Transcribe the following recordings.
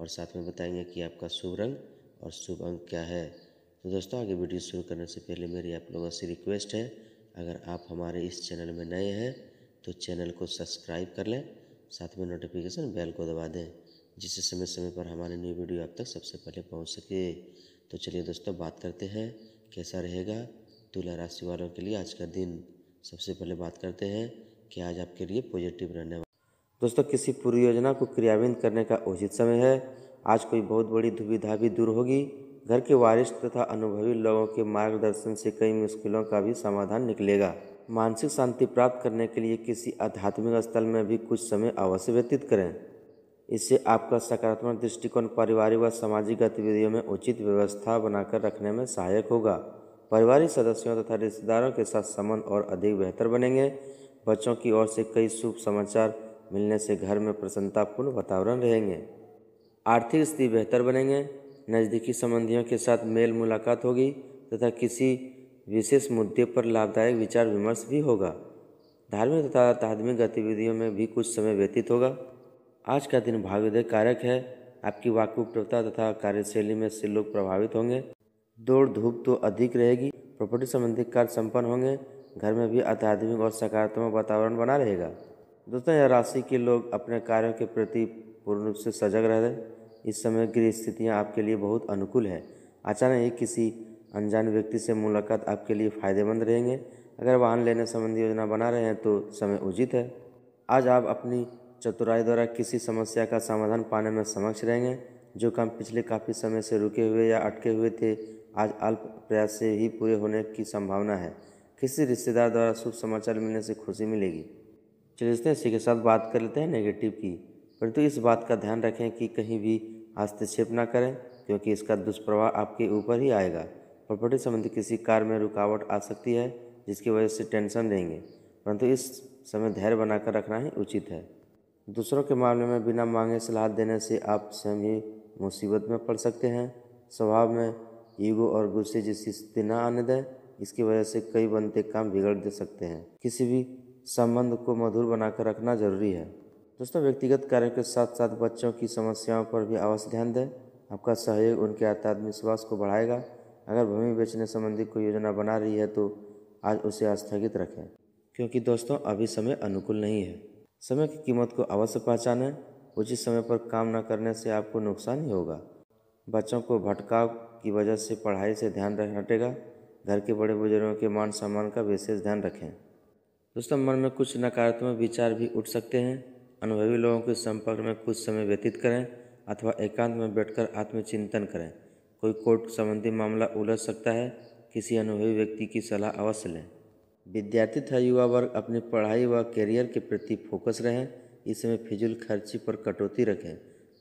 और साथ में बताएंगे कि आपका शुभ रंग और शुभ अंक क्या है तो दोस्तों आगे वीडियो शुरू करने से पहले मेरी आप लोगों से रिक्वेस्ट है अगर आप हमारे इस चैनल में नए हैं तो चैनल को सब्सक्राइब कर लें साथ में नोटिफिकेशन बेल को दबा दें जिससे समय समय पर हमारे न्यू वीडियो आप तक सबसे पहले पहुंच सके तो चलिए दोस्तों बात करते हैं कैसा रहेगा तुला राशि वालों के लिए आज का दिन सबसे पहले बात करते हैं कि आज आपके लिए पॉजिटिव रहने दोस्तों किसी पूरी योजना को क्रियान्वित करने का उचित समय है आज कोई बहुत बड़ी दुविधा भी दूर होगी घर के वारिश तथा अनुभवी लोगों के मार्गदर्शन से कई मुश्किलों का भी समाधान निकलेगा मानसिक शांति प्राप्त करने के लिए किसी आध्यात्मिक स्थल में भी कुछ समय अवश्य व्यतीत करें इससे आपका सकारात्मक दृष्टिकोण पारिवारिक व सामाजिक गतिविधियों में उचित व्यवस्था बनाकर रखने में सहायक होगा पारिवारिक सदस्यों तथा रिश्तेदारों के साथ संबंध और अधिक बेहतर बनेंगे बच्चों की ओर से कई शुभ समाचार मिलने से घर में प्रसन्नतापूर्ण वातावरण रहेंगे आर्थिक स्थिति बेहतर बनेंगे नज़दीकी संबंधियों के साथ मेल मुलाकात होगी तथा किसी विशेष मुद्दे पर लाभदायक विचार विमर्श भी होगा धार्मिक तथा आध्यात्मिक गतिविधियों में भी कुछ समय व्यतीत होगा आज का दिन भाग्योदय कारक है आपकी वाकुप्रता तथा कार्यशैली में से लोग प्रभावित होंगे दौड़ धूप तो अधिक रहेगी प्रॉपर्टी संबंधी कार्य संपन्न होंगे घर में भी आध्यात्मिक और सकारात्मक वातावरण बना रहेगा दोस्तों यह राशि के लोग अपने कार्यों के प्रति पूर्ण रूप से सजग रह रहे इस समय गृह स्थितियाँ आपके लिए बहुत अनुकूल है अचानक ही किसी अनजान व्यक्ति से मुलाकात आपके लिए फायदेमंद रहेंगे अगर वाहन लेने संबंधी योजना बना रहे हैं तो समय उचित है आज आप अपनी चतुराई द्वारा किसी समस्या का समाधान पाने में समक्ष रहेंगे जो काम पिछले काफ़ी समय से रुके हुए या अटके हुए थे आज अल्प प्रयास से ही पूरे होने की संभावना है किसी रिश्तेदार द्वारा शुभ समाचार मिलने से खुशी मिलेगी चलिए इसने इसी के साथ बात कर लेते हैं नेगेटिव की परंतु तो इस बात का ध्यान रखें कि कहीं भी हस्तक्षेप ना करें क्योंकि इसका दुष्प्रभाव आपके ऊपर ही आएगा प्रॉपर्टी संबंधी किसी कार्य में रुकावट आ सकती है जिसकी वजह से टेंशन रहेंगे परंतु तो इस समय धैर्य बनाकर रखना ही उचित है दूसरों के मामले में बिना मांगे सलाह देने से आप स्वयं ही मुसीबत में पड़ सकते हैं स्वभाव में ईगो और गुस्से जैसी स्थिति न आने दें इसकी वजह से कई बनते काम बिगड़ दे सकते हैं किसी भी संबंध को मधुर बनाकर रखना जरूरी है दोस्तों व्यक्तिगत कार्यों के साथ साथ बच्चों की समस्याओं पर भी अवश्य ध्यान दें आपका सहयोग उनके आत्मविश्वास को बढ़ाएगा अगर भूमि बेचने संबंधी कोई योजना बना रही है तो आज उसे स्थगित रखें क्योंकि दोस्तों अभी समय अनुकूल नहीं है समय की कीमत को अवश्य पहचानें उचित समय पर काम न करने से आपको नुकसान ही होगा बच्चों को भटकाव की वजह से पढ़ाई से ध्यान हटेगा घर के बड़े बुजुर्गों के मान सम्मान का विशेष ध्यान रखें दोस्तों मन में कुछ नकारात्मक विचार भी उठ सकते हैं अनुभवी लोगों के संपर्क में कुछ समय व्यतीत करें अथवा एकांत में बैठकर आत्मचिंतन करें कोई कोर्ट संबंधी मामला उलझ सकता है किसी अनुभवी व्यक्ति की सलाह अवश्य लें विद्यार्थी तथा युवा वर्ग अपनी पढ़ाई व करियर के प्रति फोकस रहें इसमें फिजूल खर्ची पर कटौती रखें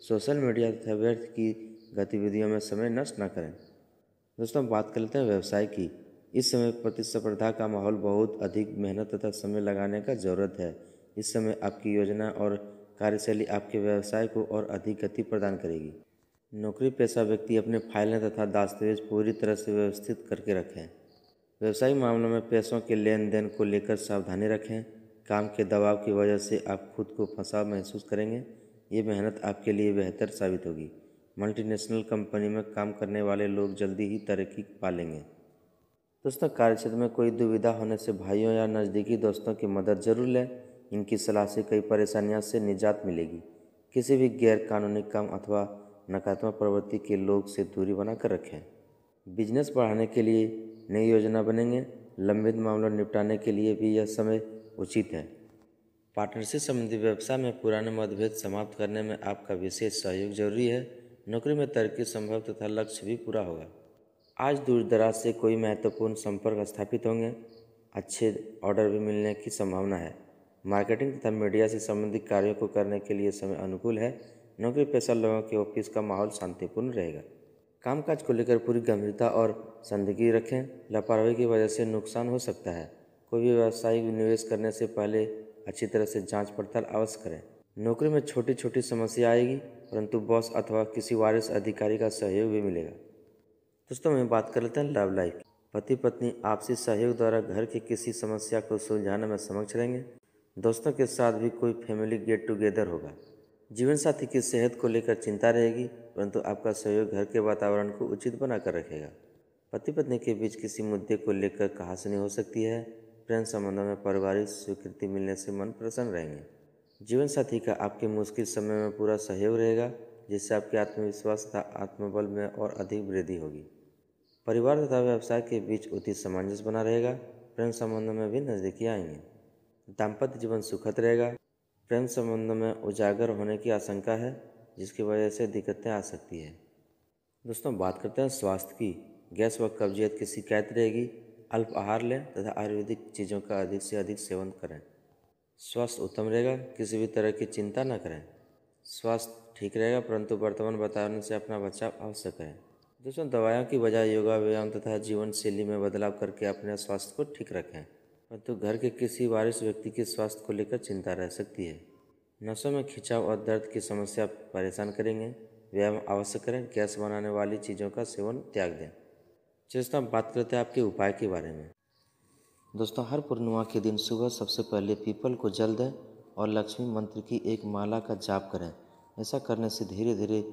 सोशल मीडिया तथा व्यर्थ की गतिविधियों में समय नष्ट न करें दोस्तों बात कर लेते हैं व्यवसाय की इस समय प्रतिस्पर्धा का माहौल बहुत अधिक मेहनत तथा समय लगाने का जरूरत है इस समय आपकी योजना और कार्यशैली आपके व्यवसाय को और अधिक गति प्रदान करेगी नौकरी पेशा व्यक्ति अपने फाइलें तथा दस्तावेज पूरी तरह से व्यवस्थित करके रखें व्यवसायिक मामलों में पैसों के लेन देन को लेकर सावधानी रखें काम के दबाव की वजह से आप खुद को फंसा महसूस करेंगे ये मेहनत आपके लिए बेहतर साबित होगी मल्टीनेशनल कंपनी में काम करने वाले लोग जल्दी ही तरक्की पालेंगे दोस्तों कार्य क्षेत्र में कोई दुविधा होने से भाइयों या नज़दीकी दोस्तों की मदद जरूर लें इनकी सलाह से कई परेशानियों से निजात मिलेगी किसी भी गैर कानूनी काम अथवा नकारात्मक प्रवृत्ति के लोग से दूरी बनाकर रखें बिजनेस बढ़ाने के लिए नई योजना बनेंगे लंबित मामलों निपटाने के लिए भी यह समय उचित है पार्टनरशिप संबंधी व्यवसाय में पुराने मतभेद समाप्त करने में आपका विशेष सहयोग जरूरी है नौकरी में तरक्की संभव तथा लक्ष्य भी पूरा होगा आज दूर दराज से कोई महत्वपूर्ण संपर्क स्थापित होंगे अच्छे ऑर्डर भी मिलने की संभावना है मार्केटिंग तथा मीडिया से संबंधित कार्यों को करने के लिए समय अनुकूल है नौकरी पेशा लोगों के ऑफिस का माहौल शांतिपूर्ण रहेगा कामकाज को लेकर पूरी गंभीरता और संदिगी रखें लापरवाही की वजह से नुकसान हो सकता है कोई भी व्यावसायिक निवेश करने से पहले अच्छी तरह से जांच पड़ताल अवश्य करें नौकरी में छोटी छोटी समस्या आएगी परंतु बॉस अथवा किसी वारिस अधिकारी का सहयोग भी मिलेगा दोस्तों मैं बात कर लेते हैं लव लाइफ पति पत्नी आपसी सहयोग द्वारा घर की किसी समस्या को सुलझाने में समक्ष रहेंगे दोस्तों के साथ भी कोई फैमिली गेट टुगेदर होगा जीवन साथी की सेहत को लेकर चिंता रहेगी परंतु आपका सहयोग घर के वातावरण को उचित बनाकर रखेगा पति पत्नी के बीच किसी मुद्दे को लेकर कहासनी हो सकती है प्रेम संबंधों में पारिवारिक स्वीकृति मिलने से मन प्रसन्न रहेंगे जीवन साथी का आपके मुश्किल समय में पूरा सहयोग रहेगा जिससे आपके आत्मविश्वास तथा आत्मबल में और अधिक वृद्धि होगी परिवार तथा व्यवसाय के बीच उचित सामंजस्य बना रहेगा प्रेम संबंध में भी नज़दीकी आएंगे दाम्पत्य जीवन सुखद रहेगा प्रेम संबंध में उजागर होने की आशंका है जिसकी वजह से दिक्कतें आ सकती है दोस्तों बात करते हैं स्वास्थ्य की गैस व कब्जियत की शिकायत रहेगी अल्प आहार लें तथा आयुर्वेदिक चीज़ों का अधिक से अधिक सेवन करें स्वास्थ्य उत्तम रहेगा किसी भी तरह की चिंता न करें स्वास्थ्य ठीक रहेगा परंतु वर्तमान वातावरण से अपना बचाव आवश्यक है दोस्तों दवाइयों की बजाय योगा व्यायाम तथा जीवन शैली में बदलाव करके अपने स्वास्थ्य को ठीक रखें परंतु तो घर के किसी वारिश व्यक्ति के स्वास्थ्य को लेकर चिंता रह सकती है नसों में खिंचाव और दर्द की समस्या परेशान करेंगे व्यायाम अवश्य करें गैस बनाने वाली चीज़ों का सेवन त्याग दें जैसे हम बात करते हैं आपके उपाय के बारे में दोस्तों हर पूर्णिमा के दिन सुबह सबसे पहले पीपल को जल दें और लक्ष्मी मंत्र की एक माला का जाप करें ऐसा करने से धीरे धीरे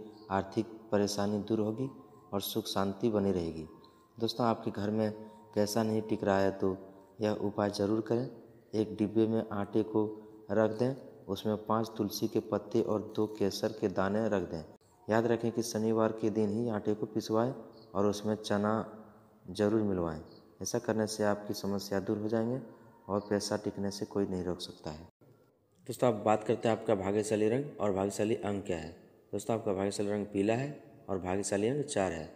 आर्थिक परेशानी दूर होगी और सुख शांति बनी रहेगी दोस्तों आपके घर में कैसा नहीं टिक रहा है तो यह उपाय ज़रूर करें एक डिब्बे में आटे को रख दें उसमें पांच तुलसी के पत्ते और दो केसर के दाने रख दें याद रखें कि शनिवार के दिन ही आटे को पिसवाएं और उसमें चना ज़रूर मिलवाएं ऐसा करने से आपकी समस्या दूर हो जाएंगे और पैसा टिकने से कोई नहीं रोक सकता है दोस्तों आप बात करते हैं आपका भाग्यशाली रंग और भाग्यशाली अंग क्या है दोस्तों आपका भाग्यशाली रंग पीला है और भाग्यशाली अंक चार है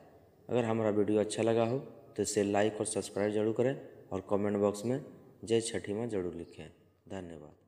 अगर हमारा वीडियो अच्छा लगा हो तो इसे लाइक और सब्सक्राइब जरूर करें और कमेंट बॉक्स में जय छठी माँ जरूर लिखें धन्यवाद